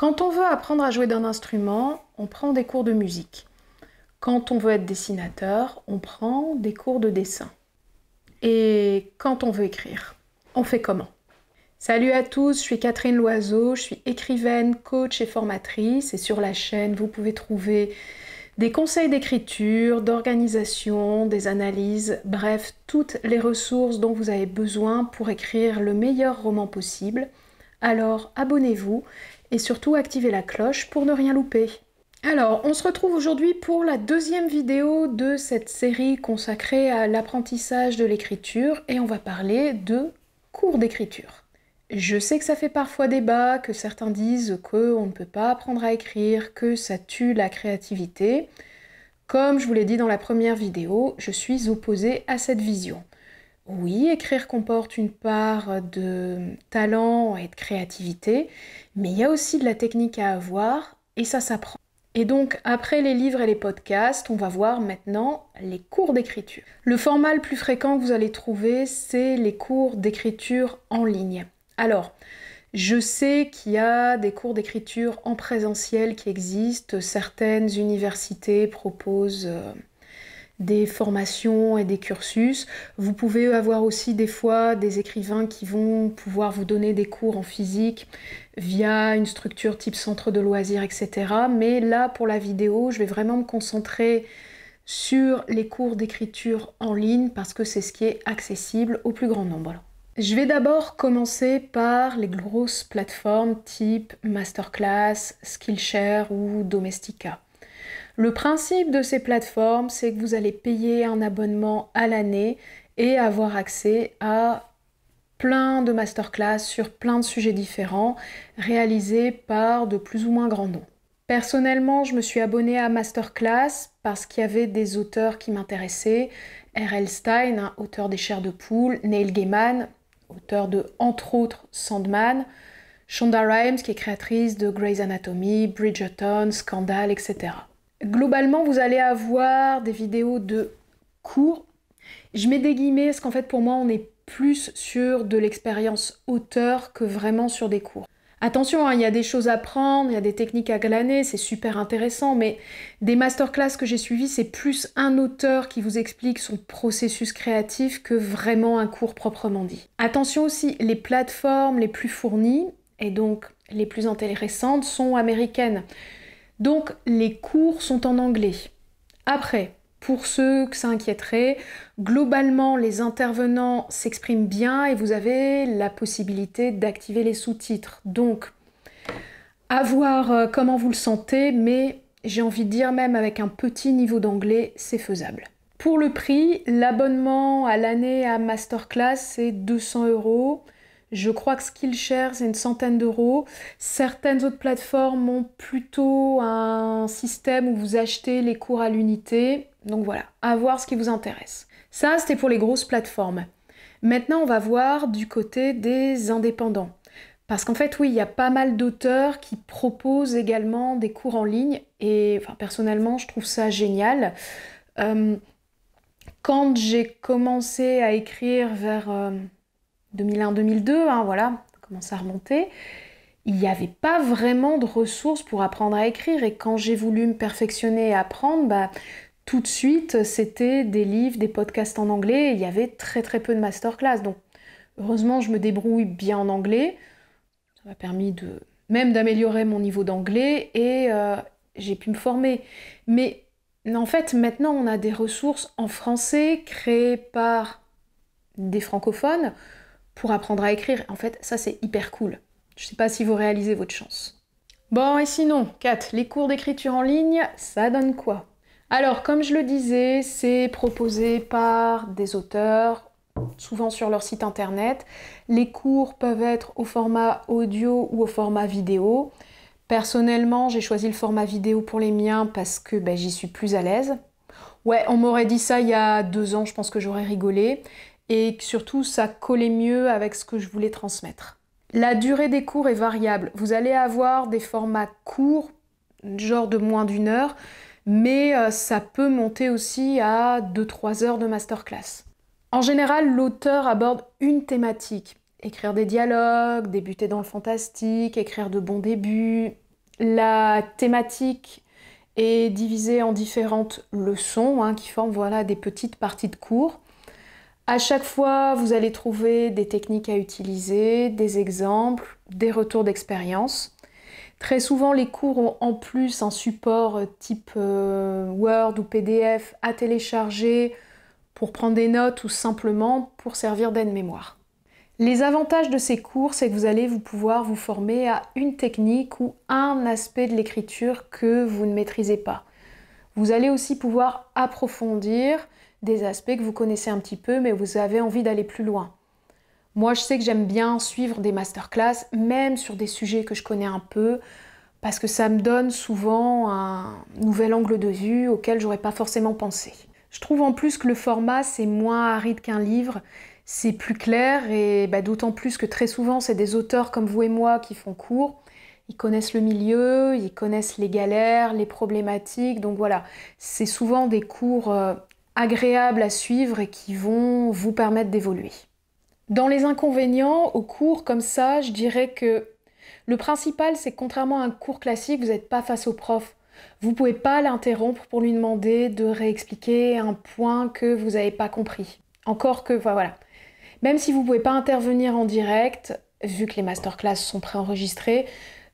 Quand on veut apprendre à jouer d'un instrument, on prend des cours de musique. Quand on veut être dessinateur, on prend des cours de dessin. Et quand on veut écrire, on fait comment Salut à tous, je suis Catherine Loiseau, je suis écrivaine, coach et formatrice et sur la chaîne, vous pouvez trouver des conseils d'écriture, d'organisation, des analyses, bref, toutes les ressources dont vous avez besoin pour écrire le meilleur roman possible. Alors abonnez-vous et surtout activer la cloche pour ne rien louper. Alors, on se retrouve aujourd'hui pour la deuxième vidéo de cette série consacrée à l'apprentissage de l'écriture et on va parler de cours d'écriture. Je sais que ça fait parfois débat, que certains disent qu'on ne peut pas apprendre à écrire, que ça tue la créativité. Comme je vous l'ai dit dans la première vidéo, je suis opposée à cette vision. Oui, écrire comporte une part de talent et de créativité, mais il y a aussi de la technique à avoir et ça s'apprend. Et donc, après les livres et les podcasts, on va voir maintenant les cours d'écriture. Le format le plus fréquent que vous allez trouver, c'est les cours d'écriture en ligne. Alors, je sais qu'il y a des cours d'écriture en présentiel qui existent, certaines universités proposent... Euh, des formations et des cursus. Vous pouvez avoir aussi des fois des écrivains qui vont pouvoir vous donner des cours en physique via une structure type centre de loisirs, etc. Mais là, pour la vidéo, je vais vraiment me concentrer sur les cours d'écriture en ligne parce que c'est ce qui est accessible au plus grand nombre. Je vais d'abord commencer par les grosses plateformes type Masterclass, Skillshare ou Domestika. Le principe de ces plateformes, c'est que vous allez payer un abonnement à l'année et avoir accès à plein de masterclass sur plein de sujets différents réalisés par de plus ou moins grands noms. Personnellement, je me suis abonnée à Masterclass parce qu'il y avait des auteurs qui m'intéressaient. R.L. Stein, hein, auteur des chairs de poule, Neil Gaiman, auteur de, entre autres, Sandman, Shonda Rhimes, qui est créatrice de Grey's Anatomy, Bridgerton, Scandal, etc. Globalement, vous allez avoir des vidéos de cours. Je mets des guillemets parce qu'en fait, pour moi, on est plus sur de l'expérience auteur que vraiment sur des cours. Attention, hein, il y a des choses à prendre, il y a des techniques à glaner, c'est super intéressant, mais des masterclass que j'ai suivies, c'est plus un auteur qui vous explique son processus créatif que vraiment un cours proprement dit. Attention aussi, les plateformes les plus fournies, et donc les plus intéressantes, sont américaines. Donc les cours sont en anglais. Après, pour ceux que ça inquiéterait, globalement les intervenants s'expriment bien et vous avez la possibilité d'activer les sous-titres. Donc à voir euh, comment vous le sentez, mais j'ai envie de dire même avec un petit niveau d'anglais, c'est faisable. Pour le prix, l'abonnement à l'année à Masterclass, c'est 200 euros. Je crois que Skillshare, c'est une centaine d'euros. Certaines autres plateformes ont plutôt un système où vous achetez les cours à l'unité. Donc voilà, à voir ce qui vous intéresse. Ça, c'était pour les grosses plateformes. Maintenant, on va voir du côté des indépendants. Parce qu'en fait, oui, il y a pas mal d'auteurs qui proposent également des cours en ligne. Et enfin, personnellement, je trouve ça génial. Euh, quand j'ai commencé à écrire vers... Euh, 2001-2002, hein, voilà, commence à remonter, il n'y avait pas vraiment de ressources pour apprendre à écrire. Et quand j'ai voulu me perfectionner et apprendre, bah, tout de suite, c'était des livres, des podcasts en anglais, il y avait très très peu de masterclass. Donc, heureusement, je me débrouille bien en anglais. Ça m'a permis de même d'améliorer mon niveau d'anglais et euh, j'ai pu me former. Mais en fait, maintenant, on a des ressources en français créées par des francophones pour apprendre à écrire. En fait, ça c'est hyper cool. Je sais pas si vous réalisez votre chance. Bon, et sinon, 4. Les cours d'écriture en ligne, ça donne quoi Alors, comme je le disais, c'est proposé par des auteurs, souvent sur leur site internet. Les cours peuvent être au format audio ou au format vidéo. Personnellement, j'ai choisi le format vidéo pour les miens parce que ben, j'y suis plus à l'aise. Ouais, on m'aurait dit ça il y a deux ans, je pense que j'aurais rigolé et surtout ça collait mieux avec ce que je voulais transmettre. La durée des cours est variable. Vous allez avoir des formats courts, genre de moins d'une heure, mais euh, ça peut monter aussi à 2-3 heures de masterclass. En général, l'auteur aborde une thématique. Écrire des dialogues, débuter dans le fantastique, écrire de bons débuts. La thématique est divisée en différentes leçons hein, qui forment voilà, des petites parties de cours. À chaque fois, vous allez trouver des techniques à utiliser, des exemples, des retours d'expérience. Très souvent, les cours ont en plus un support type euh, Word ou PDF à télécharger pour prendre des notes ou simplement pour servir d'aide-mémoire. Les avantages de ces cours, c'est que vous allez vous pouvoir vous former à une technique ou un aspect de l'écriture que vous ne maîtrisez pas. Vous allez aussi pouvoir approfondir des aspects que vous connaissez un petit peu, mais vous avez envie d'aller plus loin. Moi, je sais que j'aime bien suivre des masterclass, même sur des sujets que je connais un peu, parce que ça me donne souvent un nouvel angle de vue auquel j'aurais pas forcément pensé. Je trouve en plus que le format, c'est moins aride qu'un livre, c'est plus clair, et bah, d'autant plus que très souvent, c'est des auteurs comme vous et moi qui font cours. Ils connaissent le milieu, ils connaissent les galères, les problématiques, donc voilà, c'est souvent des cours euh, agréables à suivre et qui vont vous permettre d'évoluer. Dans les inconvénients, au cours comme ça, je dirais que le principal, c'est que contrairement à un cours classique, vous n'êtes pas face au prof. Vous ne pouvez pas l'interrompre pour lui demander de réexpliquer un point que vous n'avez pas compris. Encore que, voilà. Même si vous ne pouvez pas intervenir en direct, vu que les masterclass sont préenregistrées,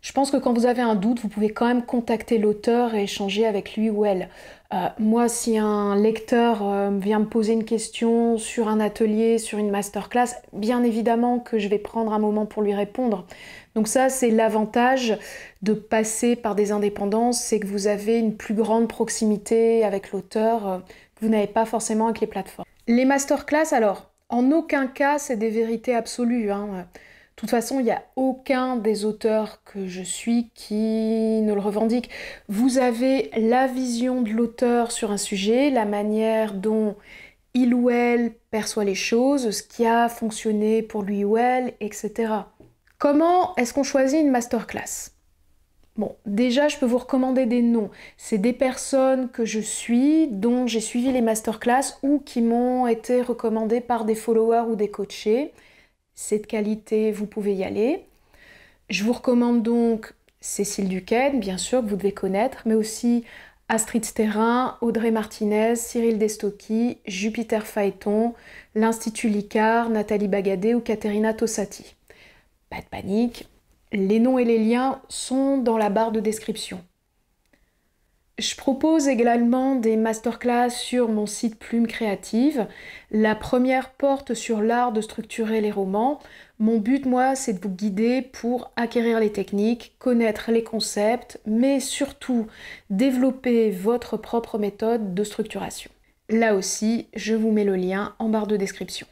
je pense que quand vous avez un doute, vous pouvez quand même contacter l'auteur et échanger avec lui ou elle. Euh, moi, si un lecteur euh, vient me poser une question sur un atelier, sur une masterclass, bien évidemment que je vais prendre un moment pour lui répondre. Donc ça, c'est l'avantage de passer par des indépendances, c'est que vous avez une plus grande proximité avec l'auteur euh, que vous n'avez pas forcément avec les plateformes. Les masterclass, alors, en aucun cas, c'est des vérités absolues. Hein. De toute façon, il n'y a aucun des auteurs que je suis qui ne le revendique. Vous avez la vision de l'auteur sur un sujet, la manière dont il ou elle perçoit les choses, ce qui a fonctionné pour lui ou elle, etc. Comment est-ce qu'on choisit une masterclass Bon, déjà, je peux vous recommander des noms. C'est des personnes que je suis, dont j'ai suivi les masterclass ou qui m'ont été recommandées par des followers ou des coachés. Cette qualité, vous pouvez y aller. Je vous recommande donc Cécile Duquesne, bien sûr, que vous devez connaître, mais aussi Astrid Sterrin, Audrey Martinez, Cyril Destocky, Jupiter Phaéton, l'Institut Licard, Nathalie Bagadé ou Caterina Tossati. Pas de panique, les noms et les liens sont dans la barre de description. Je propose également des masterclass sur mon site Plume Créative. La première porte sur l'art de structurer les romans. Mon but, moi, c'est de vous guider pour acquérir les techniques, connaître les concepts, mais surtout développer votre propre méthode de structuration. Là aussi, je vous mets le lien en barre de description.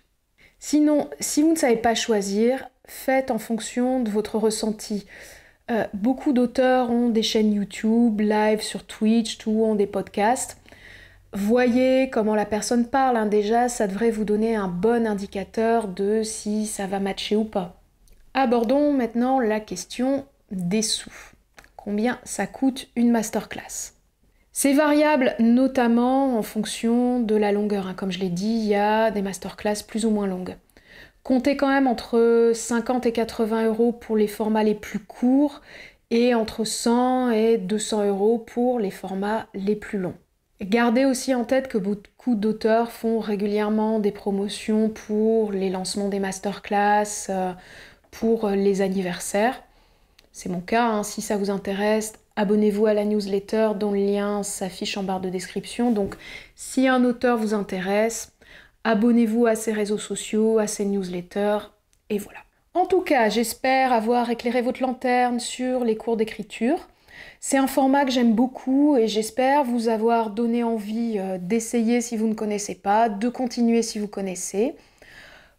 Sinon, si vous ne savez pas choisir, faites en fonction de votre ressenti. Euh, beaucoup d'auteurs ont des chaînes YouTube, live sur Twitch, tout, ont des podcasts. Voyez comment la personne parle, hein. déjà ça devrait vous donner un bon indicateur de si ça va matcher ou pas. Abordons maintenant la question des sous. Combien ça coûte une masterclass C'est variable notamment en fonction de la longueur. Hein. Comme je l'ai dit, il y a des masterclass plus ou moins longues. Comptez quand même entre 50 et 80 euros pour les formats les plus courts et entre 100 et 200 euros pour les formats les plus longs. Gardez aussi en tête que beaucoup d'auteurs font régulièrement des promotions pour les lancements des masterclass, euh, pour les anniversaires. C'est mon cas, hein. si ça vous intéresse, abonnez-vous à la newsletter dont le lien s'affiche en barre de description. Donc si un auteur vous intéresse, Abonnez-vous à ces réseaux sociaux, à ses newsletters, et voilà. En tout cas, j'espère avoir éclairé votre lanterne sur les cours d'écriture. C'est un format que j'aime beaucoup et j'espère vous avoir donné envie euh, d'essayer si vous ne connaissez pas, de continuer si vous connaissez.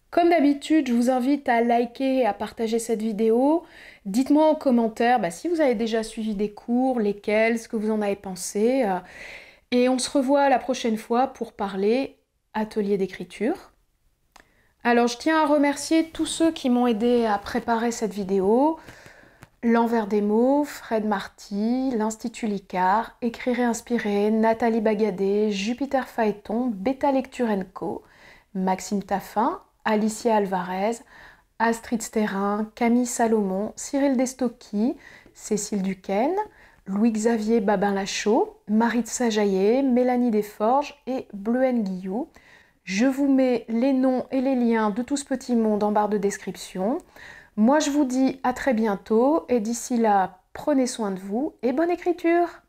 Comme d'habitude, je vous invite à liker et à partager cette vidéo. Dites-moi en commentaire bah, si vous avez déjà suivi des cours, lesquels, ce que vous en avez pensé. Euh, et on se revoit la prochaine fois pour parler atelier d'écriture. Alors je tiens à remercier tous ceux qui m'ont aidé à préparer cette vidéo. L'envers des mots, Fred Marty, l'Institut Licard, Écrire et Inspirer, Nathalie Bagadé, Jupiter Phaéton, Beta Lecture Co, Maxime Taffin, Alicia Alvarez, Astrid Sterrin, Camille Salomon, Cyril Destocky, Cécile Duquesne, Louis-Xavier Babin-Lachaud, Marie de Sajayet, Mélanie Desforges et Bluen Guillou. Je vous mets les noms et les liens de tout ce petit monde en barre de description. Moi, je vous dis à très bientôt et d'ici là, prenez soin de vous et bonne écriture